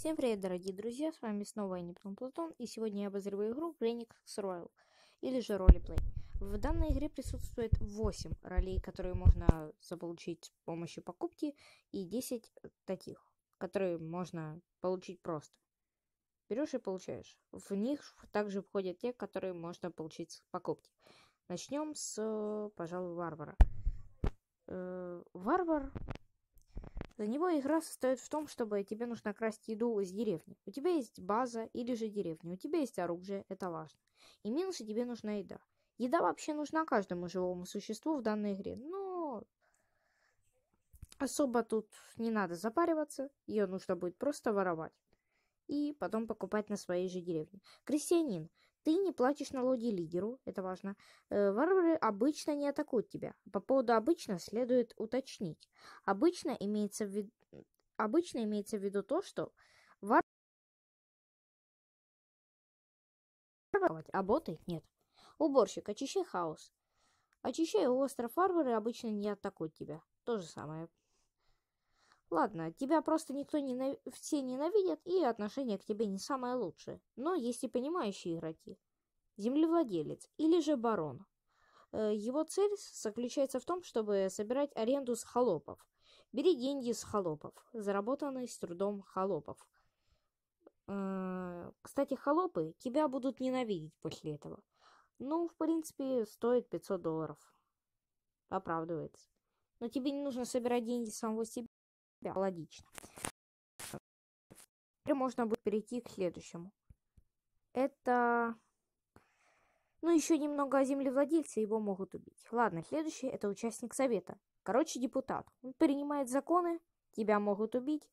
Всем привет, дорогие друзья, с вами снова я, Нептун Платон, и сегодня я обозреваю игру Renix Royal, или же Roleplay. В данной игре присутствует 8 ролей, которые можно заполучить с помощью покупки, и 10 таких, которые можно получить просто. Берешь и получаешь. В них также входят те, которые можно получить с покупки. Начнем с, пожалуй, Варвара. Э, варвар для него игра состоит в том, чтобы тебе нужно красть еду из деревни. У тебя есть база или же деревня, у тебя есть оружие, это важно. И минусы тебе нужна еда. Еда вообще нужна каждому живому существу в данной игре, но особо тут не надо запариваться, ее нужно будет просто воровать и потом покупать на своей же деревне. Крестьянин. Ты не платишь налоги лидеру, это важно. Э, варвары обычно не атакуют тебя. По поводу обычно следует уточнить. Обычно имеется в виду, обычно имеется в виду то, что варвары а боты нет. Уборщик, очищай хаос. Очищай остров, варвары обычно не атакуют тебя. То же самое. Ладно, тебя просто никто не ненав... все ненавидят, и отношение к тебе не самое лучшее. Но есть и понимающие игроки. Землевладелец или же барон. Э, его цель заключается в том, чтобы собирать аренду с холопов. Бери деньги с холопов, заработанные с трудом холопов. Э, кстати, холопы тебя будут ненавидеть после этого. Ну, в принципе, стоит 500 долларов. Оправдывается. Но тебе не нужно собирать деньги самого себя. Да, логично. Теперь можно будет перейти к следующему. Это... Ну, еще немного о землевладельце, его могут убить. Ладно, следующий – это участник совета. Короче, депутат. Он принимает законы, тебя могут убить.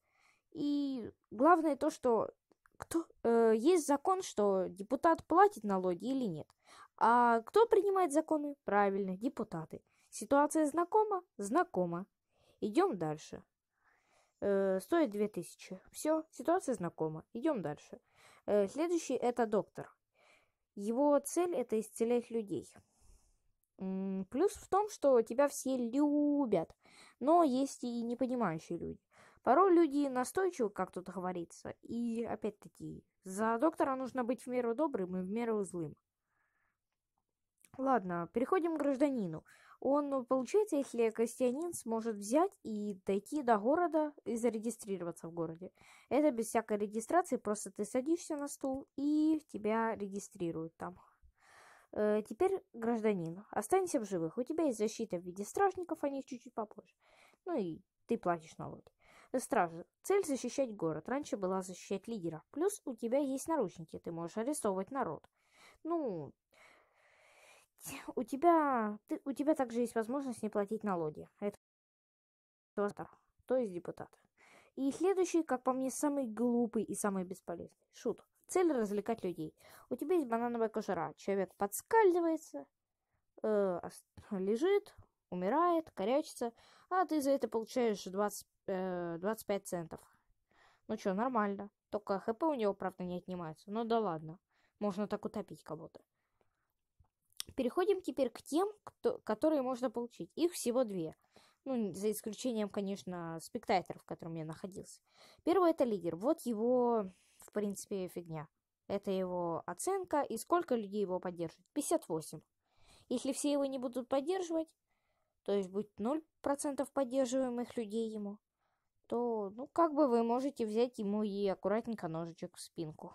И главное то, что кто, э, есть закон, что депутат платит налоги или нет. А кто принимает законы? Правильно, депутаты. Ситуация знакома? Знакома. Идем дальше э, стоит 2000. Все, ситуация знакома. Идем дальше. Э, следующий это доктор. Его цель это исцелять людей. плюс в том, что тебя все любят, но есть и непонимающие люди. Порой люди настойчивы, как тут говорится, и опять-таки за доктора нужно быть в меру добрым и в меру злым. Ладно, переходим к гражданину. Он, э, получается, если крестьянин сможет взять и дойти до города и зарегистрироваться в городе. Это без всякой регистрации, просто ты садишься на стул и тебя регистрируют там. Э, теперь гражданин. Останься в живых. У тебя есть защита в виде стражников, о них чуть-чуть попозже. Ну и ты платишь налоги. Стражи. Цель защищать город. Раньше была защищать лидера. Плюс у тебя есть наручники, ты можешь арестовывать народ. Ну, у тебя, ты, у тебя также есть возможность не платить налоги. Это автор, то есть депутат. И следующий, как по мне, самый глупый и самый бесполезный. Шут. Цель развлекать людей. У тебя есть банановая кожура. Человек подскальзывается, э, лежит, умирает, корячится, а ты за это получаешь 20, э, 25 центов. Ну что, нормально. Только хп у него, правда, не отнимается. Ну да ладно. Можно так утопить кого-то. Переходим теперь к тем, кто, которые можно получить. Их всего две. Ну, за исключением, конечно, спектайтеров, в котором я находился. Первый это лидер. Вот его, в принципе, фигня. Это его оценка и сколько людей его поддержит. 58. Если все его не будут поддерживать, то есть будет 0% поддерживаемых людей ему, то, ну, как бы вы можете взять ему и аккуратненько ножичек в спинку.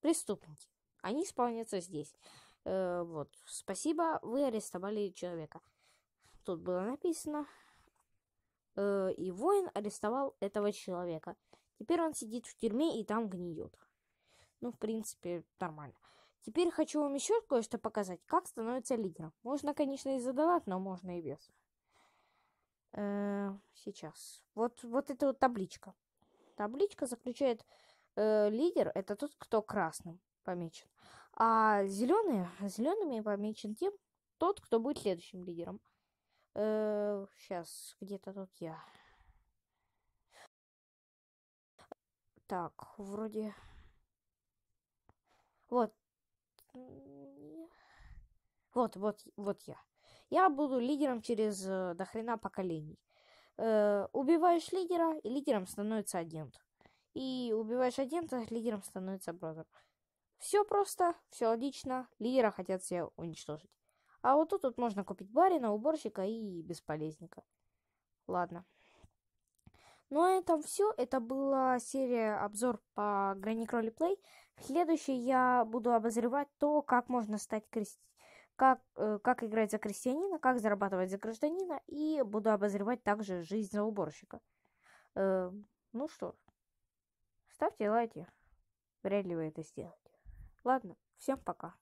Преступники. Они исполнятся здесь. Э, вот, спасибо, вы арестовали человека. Тут было написано. Э, и воин арестовал этого человека. Теперь он сидит в тюрьме и там гниет. Ну, в принципе, нормально. Теперь хочу вам еще кое-что показать, как становится лидером. Можно, конечно, и задавать, но можно и без. Э, сейчас. Вот, вот эта вот табличка. Табличка заключает... Э, лидер – это тот, кто красным помечен. А зеленые, зелеными помечен тем, тот, кто будет следующим лидером. Э, сейчас, где-то тут я. Так, вроде... Вот. Вот, вот, вот я. Я буду лидером через э, дохрена поколений. Э, убиваешь лидера, и лидером становится агент. И убиваешь агента, лидером становится бродер. Все просто, все логично. Лидера хотят все уничтожить. А вот тут вот можно купить барина, уборщика и бесполезника. Ладно. Ну а этом все. Это была серия обзор по Грани Граник Плей. В следующей я буду обозревать то, как можно стать крести... как, э, как играть за крестьянина, как зарабатывать за гражданина, и буду обозревать также жизнь за уборщика. Э, ну что, ставьте лайки. Вряд ли вы это сделаете. Ладно, всем пока.